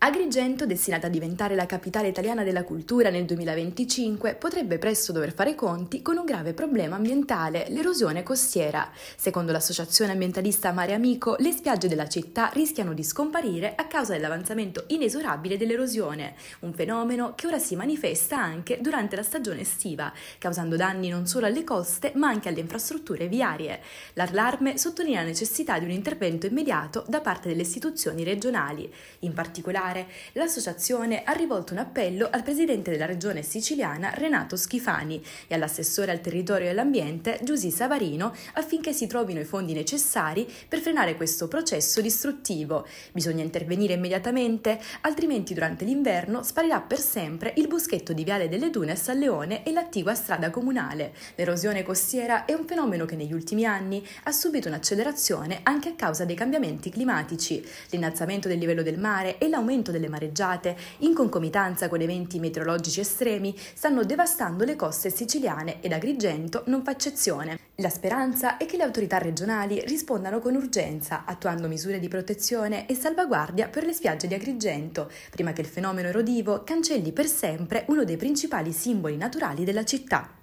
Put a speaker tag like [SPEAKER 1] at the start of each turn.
[SPEAKER 1] Agrigento, destinata a diventare la capitale italiana della cultura nel 2025, potrebbe presto dover fare conti con un grave problema ambientale, l'erosione costiera. Secondo l'associazione ambientalista Mare Amico, le spiagge della città rischiano di scomparire a causa dell'avanzamento inesorabile dell'erosione, un fenomeno che ora si manifesta anche durante la stagione estiva, causando danni non solo alle coste ma anche alle infrastrutture viarie. L'allarme sottolinea la necessità di un intervento immediato da parte delle istituzioni regionali, in particolare particolare, l'associazione ha rivolto un appello al presidente della regione siciliana Renato Schifani e all'assessore al territorio e all'ambiente Giusy Savarino affinché si trovino i fondi necessari per frenare questo processo distruttivo. Bisogna intervenire immediatamente, altrimenti durante l'inverno sparirà per sempre il boschetto di Viale delle Dune a San Leone e l'attigua strada comunale. L'erosione costiera è un fenomeno che negli ultimi anni ha subito un'accelerazione anche a causa dei cambiamenti climatici. L'innalzamento del livello del mare e l'aumento aumento delle mareggiate, in concomitanza con eventi meteorologici estremi, stanno devastando le coste siciliane ed Agrigento non fa eccezione. La speranza è che le autorità regionali rispondano con urgenza, attuando misure di protezione e salvaguardia per le spiagge di Agrigento, prima che il fenomeno erodivo cancelli per sempre uno dei principali simboli naturali della città.